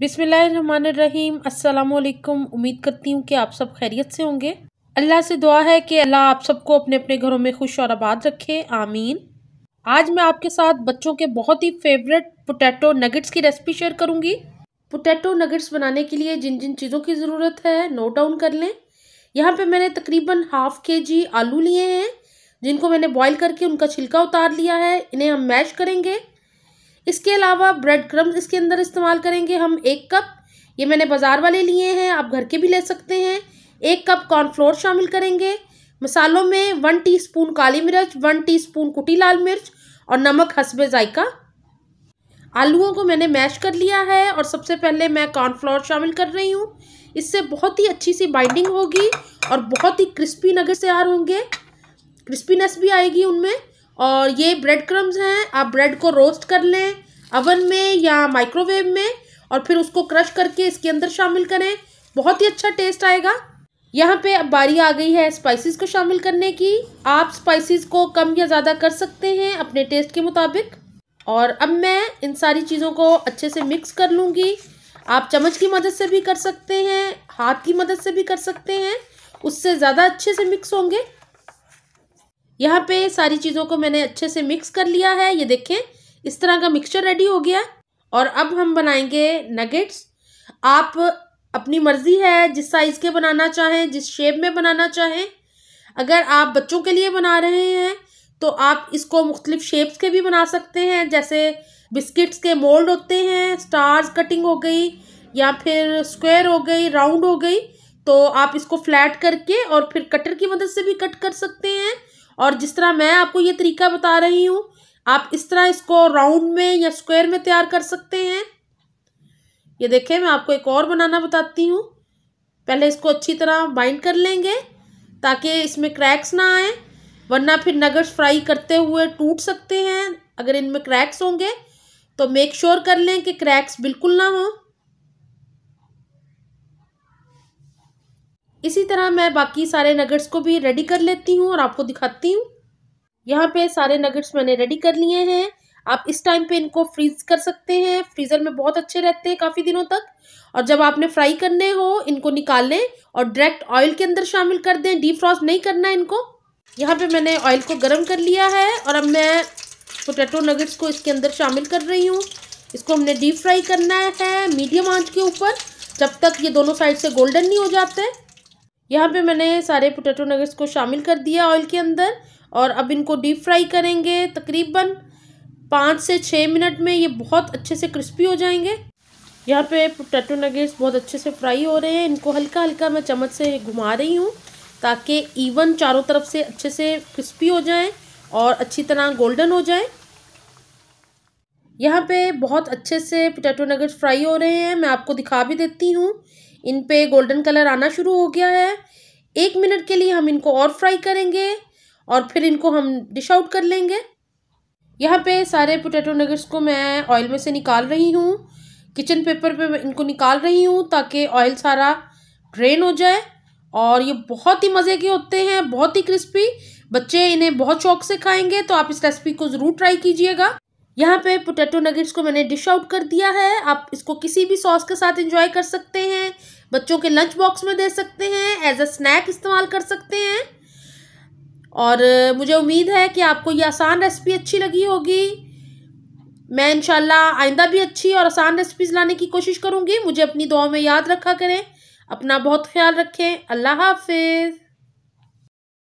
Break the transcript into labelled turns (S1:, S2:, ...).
S1: बिसमीम असलकुम उम्मीद करती हूँ कि आप सब खैरियत से होंगे अल्लाह से दुआ है कि अल्लाह आप सबको अपने अपने घरों में खुश और आबाद रखे आमीन आज मैं आपके साथ बच्चों के बहुत ही फेवरेट पोटैटो नगेट्स की रेसिपी शेयर करूँगी पोटैटो नगेट्स बनाने के लिए जिन जिन चीज़ों की ज़रूरत है नोट डाउन कर लें यहाँ पर मैंने तकरीबन हाफ़ के जी आलू लिए हैं जिनको मैंने बॉयल करके उनका छिलका उतार लिया है इन्हें हम मैश करेंगे इसके अलावा ब्रेड क्रम्स इसके अंदर इस्तेमाल करेंगे हम एक कप ये मैंने बाज़ार वाले लिए हैं आप घर के भी ले सकते हैं एक कप कॉर्नफ्लोर शामिल करेंगे मसालों में वन टीस्पून काली मिर्च वन टीस्पून कुटी लाल मिर्च और नमक हसबे जायका आलूओं को मैंने मैश कर लिया है और सबसे पहले मैं कॉर्नफ्लोर शामिल कर रही हूँ इससे बहुत ही अच्छी सी बाइंडिंग होगी और बहुत ही क्रिस्पी नगेट्स तैयार होंगे क्रिस्पीनेस भी आएगी उनमें और ये ब्रेड क्रम्स हैं आप ब्रेड को रोस्ट कर लें अवन में या माइक्रोवेव में और फिर उसको क्रश करके इसके अंदर शामिल करें बहुत ही अच्छा टेस्ट आएगा यहाँ पे अब बारी आ गई है स्पाइसेस को शामिल करने की आप स्पाइसेस को कम या ज़्यादा कर सकते हैं अपने टेस्ट के मुताबिक और अब मैं इन सारी चीज़ों को अच्छे से मिक्स कर लूँगी आप चम्मच की मदद से भी कर सकते हैं हाथ की मदद से भी कर सकते हैं उससे ज़्यादा अच्छे से मिक्स होंगे यहाँ पे सारी चीज़ों को मैंने अच्छे से मिक्स कर लिया है ये देखें इस तरह का मिक्सचर रेडी हो गया और अब हम बनाएंगे नगेट्स आप अपनी मर्ज़ी है जिस साइज़ के बनाना चाहें जिस शेप में बनाना चाहें अगर आप बच्चों के लिए बना रहे हैं तो आप इसको मुख्तलिफ शेप्स के भी बना सकते हैं जैसे बिस्किट्स के मोल्ड होते हैं स्टार्स कटिंग हो गई या फिर स्क्वायर हो गई राउंड हो गई तो आप इसको फ्लैट करके और फिर कटर की मदद से भी कट कर सकते हैं और जिस तरह मैं आपको ये तरीका बता रही हूँ आप इस तरह इसको राउंड में या स्क्वायर में तैयार कर सकते हैं ये देखें मैं आपको एक और बनाना बताती हूँ पहले इसको अच्छी तरह बाइंड कर लेंगे ताकि इसमें क्रैक्स ना आए वरना फिर नगर्स फ्राई करते हुए टूट सकते हैं अगर इनमें क्रैक्स होंगे तो मेक श्योर sure कर लें कि क्रैक्स बिल्कुल ना हों इसी तरह मैं बाकी सारे नगेट्स को भी रेडी कर लेती हूँ और आपको दिखाती हूँ यहाँ पे सारे नगेट्स मैंने रेडी कर लिए हैं आप इस टाइम पे इनको फ्रीज कर सकते हैं फ्रीज़र में बहुत अच्छे रहते हैं काफ़ी दिनों तक और जब आपने फ्राई करने हो इनको निकाल लें और डायरेक्ट ऑयल के अंदर शामिल कर दें डीफ्रॉस्ट नहीं करना है इनको यहाँ पे मैंने ऑयल को गर्म कर लिया है और अब मैं पोटैटो नगेट्स को इसके अंदर शामिल कर रही हूँ इसको हमने डीप फ्राई करना है मीडियम आँच के ऊपर जब तक ये दोनों साइड से गोल्डन नहीं हो जाते यहाँ पे मैंने सारे पोटैटो नगर्स को शामिल कर दिया ऑयल के अंदर और अब इनको डीप फ्राई करेंगे तकरीबन पाँच से छः मिनट में ये बहुत अच्छे से क्रिस्पी हो जाएंगे यहाँ पे पोटैटो नगेट्स बहुत अच्छे से फ्राई हो रहे हैं इनको हल्का हल्का मैं चम्मच से घुमा रही हूँ ताकि इवन चारों तरफ से अच्छे से क्रिस्पी हो जाएं और अच्छी तरह गोल्डन हो जाए यहाँ पे बहुत अच्छे से पोटैटो नगेट्स फ्राई हो रहे हैं मैं आपको दिखा भी देती हूँ इन पर गोल्डन कलर आना शुरू हो गया है एक मिनट के लिए हम इनको और फ्राई करेंगे और फिर इनको हम डिश आउट कर लेंगे यहाँ पे सारे पोटैटो नगर्स को मैं ऑयल में से निकाल रही हूँ किचन पेपर पे मैं इनको निकाल रही हूँ ताकि ऑयल सारा ड्रेन हो जाए और ये बहुत ही मज़े के होते हैं बहुत ही क्रिस्पी बच्चे इन्हें बहुत शौक से खाएंगे तो आप इस रेसिपी को ज़रूर ट्राई कीजिएगा यहाँ पे पोटैटो नगेट्स को मैंने डिश आउट कर दिया है आप इसको किसी भी सॉस के साथ इंजॉय कर सकते हैं बच्चों के लंच बॉक्स में दे सकते हैं एज अ स्नैक इस्तेमाल कर सकते हैं और मुझे उम्मीद है कि आपको ये आसान रेसिपी अच्छी लगी होगी मैं इनशाला आइंदा भी अच्छी और आसान रेसिपीज़ लाने की कोशिश करूँगी मुझे अपनी दुआ में याद रखा करें अपना बहुत ख्याल रखें अल्लाह हाफिज़